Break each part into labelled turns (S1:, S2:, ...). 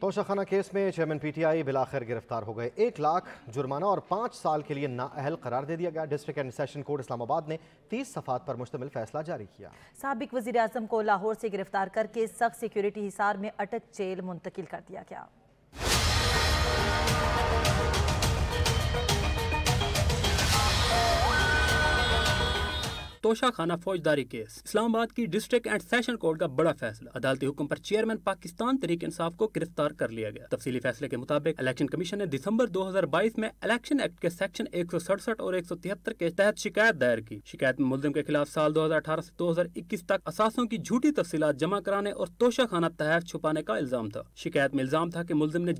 S1: Toshakhana case में chairman PTI बिलाखिर गिरफ्तार हो गए एक लाख जुर्माना और पांच साल के लिए ना अहल करार दे दिया गया district and session court Islamabad ने तीस सफात पर मुश्तमिल फैसला जारी किया
S2: सबक वजी अजम को लाहौर से गिरफ्तार करके सख्त सिक्योरिटी हिसार में अटक जेल मुंतकिल कर दिया गया
S3: तोशा खाना फौजदारी केस इस्लामाबाद की डिस्ट्रिक्ट एंड सेशन कोर्ट का बड़ा फैसला अदालती हुक्म पर चेयरमैन पाकिस्तान तरीक इंसाफ को गिरफ्तार कर लिया गया तफसीली फैसले के मुताबिक इलेक्शन कमीशन ने दिसंबर 2022 में इलेक्शन एक्ट के सेक्शन एक और एक के तहत शिकायत दायर की शिकायत में मुलिम के खिलाफ साल दो हजार तक असासों की झूठी तफसी जमा कराने और तोशा खाना तहत छुपाने का इल्जाम था शिकायत में इल्जाम था की मुलिम ने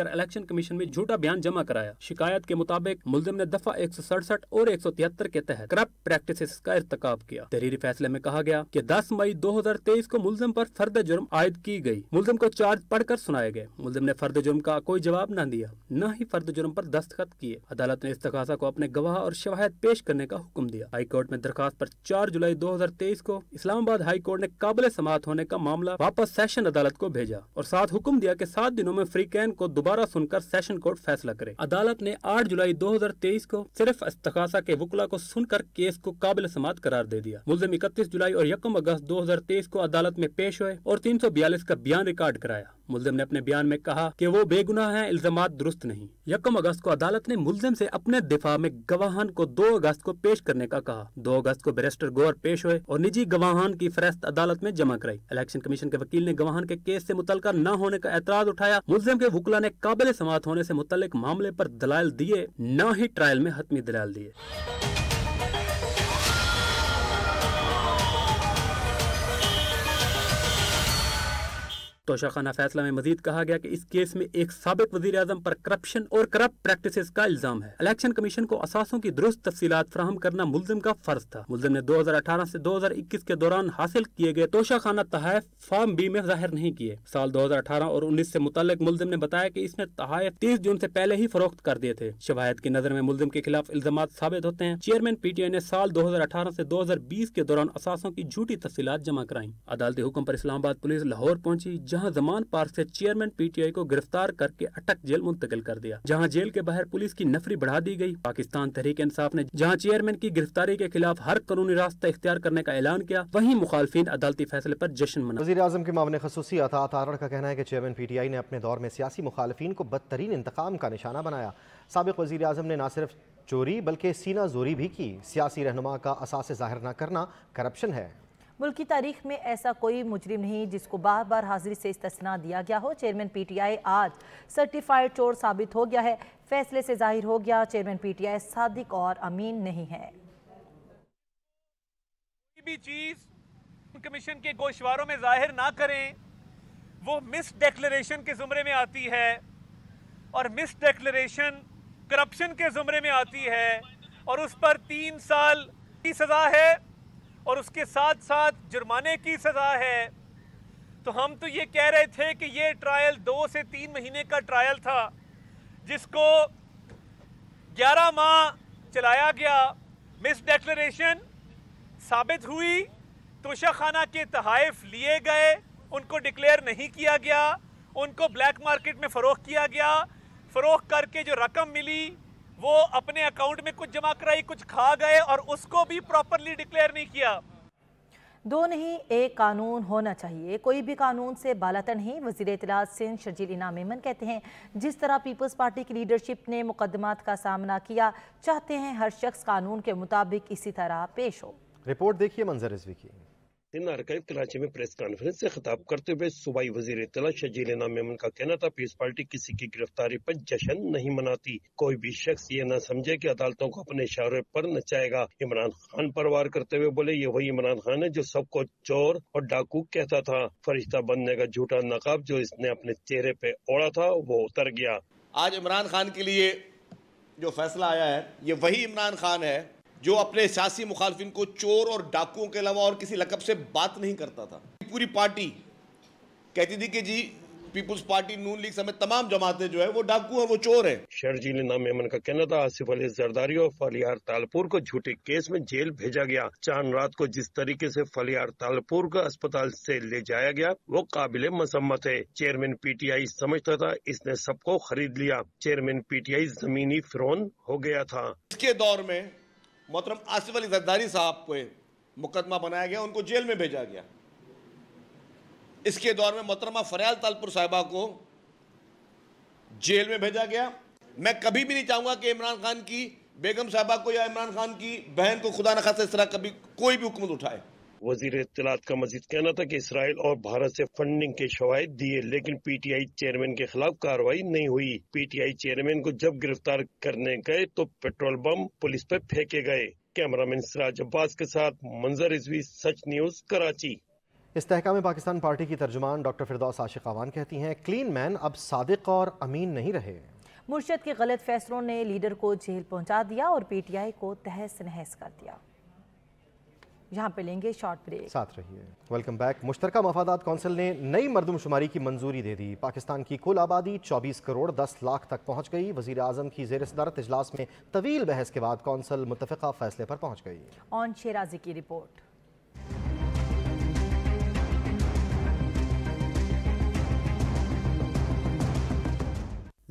S3: कर इलेक्शन कमीशन में झूठा बयान जमा कराया शिकायत के मुताबिक मुलिम ने दफा एक और एक के तहत करप्ट प्रैक्टिस का इरतकाब किया तहरीरी फैसले में कहा गया की दस मई दो हजार तेईस को मुलम आरोप फर्द जुर्म आयद की गयी मुलम को चार्ज पढ़कर सुनाए गए मुलजम ने फर्द जुर्म का कोई जवाब न दिया न ही फर्द जुर्म आरोप दस्तखत किए अदालत ने इस तकाजा को अपने गवाह और शवाहत पेश करने का हुक्म दिया हाई कोर्ट में दरखास्त आरोप चार जुलाई दो हजार तेईस को इस्लामाबाद हाई कोर्ट ने काबिल समात होने का मामला वापस सेशन अदालत को भेजा और साथ हुक्म दिया की सात दिनों में फ्री कैन को दोबारा सुनकर सेशन कोर्ट फैसला करे अदालत ने आठ जुलाई दो हजार तेईस को सिर्फ इस्तकासा के वकला को सुनकर केस को काबिल समात अपराध करार दे दिया मुलजिम इकतीस जुलाई और यकम अगस्त दो हजार तेईस को अदालत में पेश हुए और तीन सौ बयालीस का बयान रिकॉर्ड कराया मुलजिम ने अपने बयान में कहा कि वो बेगुनाह हैं इल्जाम दुरुस्त नहीं यकम अगस्त को अदालत ने मुलजिम से अपने दिफा में गवाहन को दो अगस्त को पेश करने का कहा दो अगस्त को बैरिस्टर गौर पेश हुए और निजी गवाहन की फहरस्त अदालत में जमा कराई इलेक्शन कमीशन के वकील ने गवाहन के केस से मुतल न होने का एतराज उठाया मुलजिम के वकला ने काबिल समाप्त होने ऐसी मुतल मामले आरोप दलाल दिए न ही ट्रायल में हतमी दलाल दिए तोशाखाना फैसला में मजीद कहा गया कि इस केस में एक सबक वजी अजम पर करप्शन और करप्ट प्रैक्टिस का इल्जाम है इलेक्शन कमीशन को असासों की दुरुस्त तफसीत फ्राहम करना मुलजिम का फर्ज था मुलजम ने दो हजार अठारह ऐसी दो हजार इक्कीस के दौरान हासिल किए गए तोशाखाना तहफ फार्म बी में जाहिर नहीं किए साल दो हजार अठारह और उन्नीस ऐसी मुतल मुलजम ने बताया की इसने तहफ तीस जून ऐसी पहले ही फरोख्त कर दिए थे शवायद की नजर में मुलम के खिलाफ इल्जाम साबित होते हैं चेयरमैन पी टी आई ने साल दो हजार अठारह ऐसी दो हजार बीस के दौरान असासों की झूठी तफसीत जमा कराई अदालती हुक्म आरोप इस्लामाबाद पुलिस लाहौर पहुँची जहां जमान पार्क से चेयरमैन पीटीआई को गिरफ्तार करके अटक जेल मुंतकिल कर दिया जहां जेल के बाहर पुलिस की नफरी बढ़ा दी गई पाकिस्तान तहरीक इंसाफ ने जहां चेयरमैन की गिरफ्तारी के खिलाफ हर कानूनी रास्ता इख्तियार करने
S1: का ऐलान किया वहीं मुखालफी अदालती फैसले आरोप जश्न मना वजी अजम के मामले खसूसी अतात आरण का कहना है की चेयरमैन पीटीआई ने अपने दौर में सियासी मुखालफी को बदतरीन इंतकाम का निशाना बनाया सबक वजी अजम ने न सिर्फ चोरी बल्कि सीना जोरी भी की सियासी रहनुमा का असास ज़ाहिर न करना करप्शन है
S2: मुल्क की तारीख में ऐसा कोई मुजरिम नहीं जिसको बार बार हाजिरी से इस्तना दिया गया हो चेयरमैन पीटीआई आज सर्टिफाइड चोर साबित हो गया है फैसले से जाहिर हो गया चेयरमैन पीटीआई सादिक और अमीन नहीं है
S3: भी चीज कमीशन के गोशवारों में जाहिर ना करें वो मिस डेक्लेशन के जुमरे में आती है और मिस डेक्लेशन करप्शन के जुमरे में आती है और उस पर तीन साल की सजा है और उसके साथ साथ जुर्माने की सज़ा है तो हम तो ये कह रहे थे कि ये ट्रायल दो से तीन महीने का ट्रायल था जिसको 11 माह चलाया गया मिस डेक्लेशन साबित हुई तोशा खाना के तहफ़ लिए गए उनको डिक्लेयर नहीं किया गया उनको ब्लैक मार्केट में फ़रोख किया गया फ़रोख करके जो रकम मिली वो अपने अकाउंट में कुछ जमा कराई कुछ खा गए और उसको भी प्रॉपरली डिक्लेयर नहीं किया
S2: दो नहीं एक कानून होना चाहिए कोई भी कानून से बालातर नहीं वजीर इतलात सिंह शर्जील इनाम मेमन कहते हैं जिस तरह पीपल्स पार्टी की लीडरशिप ने मुकदमात का सामना किया चाहते हैं हर शख्स कानून के मुताबिक इसी तरह पेश हो
S1: रिपोर्ट देखिए मंजर रिजवी की
S4: सिंध आर्काइव कराची में प्रेस कॉन्फ्रेंस से खिताब करते हुए सूबाई वजीर इतला शजील इनाम मेमन का कहना था पीस पार्टी किसी की गिरफ्तारी पर जश्न नहीं मनाती कोई भी शख्स ये न समझे कि अदालतों को अपने इशारे पर नचाएगा इमरान खान पर वार करते हुए बोले ये वही इमरान खान है जो सबको चोर और डाकू कहता था फरिश्ता बनने का झूठा नकाब जो इसने अपने चेहरे पे ओढ़ा था वो उतर गया आज इमरान खान के लिए जो फैसला आया है ये वही इमरान खान है जो अपने सियासी मुखालफिन को चोर और डाकुओं के अलावा और किसी लकब से बात नहीं करता था पूरी पार्टी कहती थी कि जी पीपुल्स पार्टी नून लीग समेत तमाम जमातें जो है वो डाकू है वो चोर है जी ने नाम मेमन का कहना था आसिफ अली जरदारी और फलियार तालपुर को झूठे केस में जेल भेजा गया चांद रात को जिस तरीके से फलियार तालपुर का अस्पताल से ले जाया गया वो काबिल मसम्मत है चेयरमैन पीटीआई समझता था इसने सबको खरीद लिया चेयरमैन पीटीआई जमीनी फिर हो गया था इसके दौर में मोहतरम आसिफ अली जरदारी साहब को मुकदमा बनाया गया उनको जेल में भेजा गया इसके दौर में मोहतरमा फरियाल तालपुर साहिबा को जेल में भेजा गया मैं कभी भी नहीं चाहूंगा कि इमरान खान की बेगम साहबा को या इमरान खान की बहन को खुदा न खास इस तरह कभी कोई भी हुकूमत उठाए वजीर इतलात का मजीद कहना था कि इसराइल और भारत से फंडिंग के शवायद दिए लेकिन पीटीआई चेयरमैन के खिलाफ कार्रवाई नहीं हुई पीटीआई चेयरमैन को जब गिरफ्तार करने गए तो पेट्रोल बम पुलिस पर फेंके गए कैमरामैन सिराज अब्बास के साथ मंजर रिजवी सच न्यूज कराची
S1: तहका में पाकिस्तान पार्टी की तर्जुमान डॉक्टर फिरदौस आशिक अवान कहती हैं क्लीन मैन अब सादिक और अमीन नहीं रहे
S2: मुर्शद के गलत फैसलों ने लीडर को जेल पहुंचा दिया और पीटीआई को तहस नहस कर दिया यहाँ पे लेंगे शॉर्ट ब्रेक
S1: साथ रहिए वेलकम बैक मुश्तर मफादात कौंसिल ने नई मरदमशुमारी की मंजूरी दे दी पाकिस्तान की कुल आबादी 24 करोड़ 10 लाख तक पहुँच गई वजीर अजम की जेर सदारत इजलास में तवील बहस के बाद कौंसिल मुतफ़ा फैसले पर पहुँच गई
S2: ऑन शेराजी की रिपोर्ट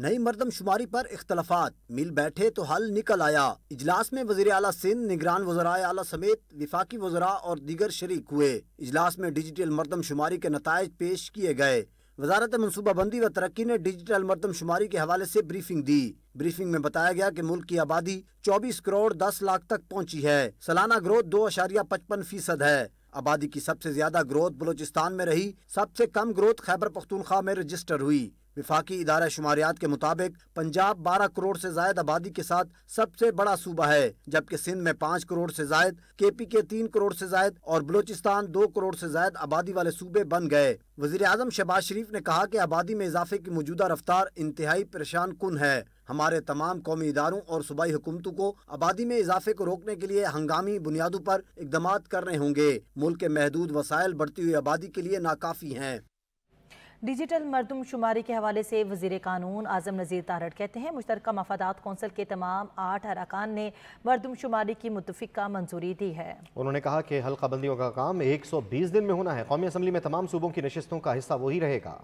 S5: नई मरदमशुमारी पर इख्तलाफात मिल बैठे तो हल निकल आया इजलास में वजी अला सिंध निगरान वजरा अला समेत विफाकी वजरा और दीगर शरीक हुए इजलास में डिजिटल मरदमशुमारी के नतज पेश किए गए वजारत मनसूबाबंदी व तरक्की ने डिजिटल मरदमशुमारी के हवाले से ब्रीफिंग दी ब्रीफिंग में बताया गया कि मुल्क की आबादी 24 करोड़ 10 लाख तक पहुंची है सालाना ग्रोथ दो अशारिया पचपन फीसद है आबादी की सबसे ज्यादा ग्रोथ बलोचिस्तान में रही सबसे कम ग्रोथ खैबर पख्तूनख्वा में रजिस्टर हुई विफाकी इदारा शुमारियात के मुताबिक पंजाब बारह करोड़ से जायद आबादी के साथ सबसे बड़ा सूबा है जबकि सिंध में पाँच करोड़ से जायद के पी के तीन करोड़ से जायद और बलोचिस्तान दो करोड़ से जायद आबादी वाले सूबे बन गए वजीर अजम शहबाज शरीफ ने कहा की आबादी में इजाफे की मौजूदा रफ्तार इंतहाई परेशान कन है हमारे तमाम कौमी इदारों और सूबाई हुकूमतों को आबादी में इजाफे को रोकने के लिए हंगामी बुनियादों पर इकदाम करने होंगे मुल्क के महदूद वसायल बढ़ती हुई आबादी के लिए नाकाफी हैं
S2: डिजिटल मरदमशुमारी के हवाले से वजीर कानून आजम नज़ीर तारड़ कहते हैं मुश्तर मफादात कौंसिल के तमाम आठ अरकान ने मरदमशुमारी की मुतफ़ा मंजूरी दी है
S1: उन्होंने कहा कि हल्का बंदियों का काम एक सौ बीस दिन में होना है कौमी असम्बली में तमाम सूबों की नशस्तों का हिस्सा वही रहेगा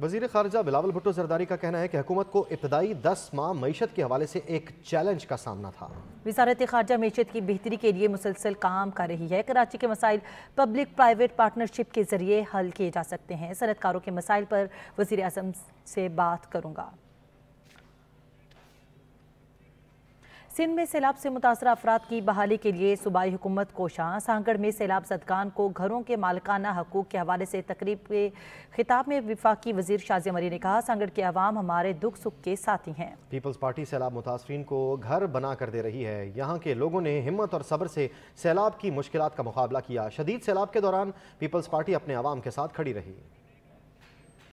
S1: वजीर खारजा बिलावल भुट्टो जरदारी का कहना है कि हुकूमत को इब्तदाई दस माह मीशत के हवाले से एक चैलेंज का सामना था
S2: वजारत खारजा मीशत की बेहतरी के लिए मुसलसल काम कर रही है कराची के मसाइल पब्लिक प्राइवेट पार्टनरशिप के जरिए हल किए जा सकते हैं सनतकारों के मसाइल पर वजी अजम से बात करूँगा सिंध में सैलाब से मुतासर अफराद की बहाली के लिए सूबाई हुकूमत कोशां सांगड़ में सैलाब सदकान को घरों के मालकाना हकूक के हवाले से तकरीब के खिताब में विफाकी वजीर शाजी मरी ने कहा सांगड़ के अवाम हमारे दुख सुख के साथी हैं
S1: पीपल्स पार्टी सैलाब मुतासरी को घर बना कर दे रही है यहाँ के लोगों ने हिम्मत और सब्र से सैलाब की मुश्किल का मुकाबला किया शदीद सैलाब के दौरान पीपल्स पार्टी अपने आवाम के साथ खड़ी रही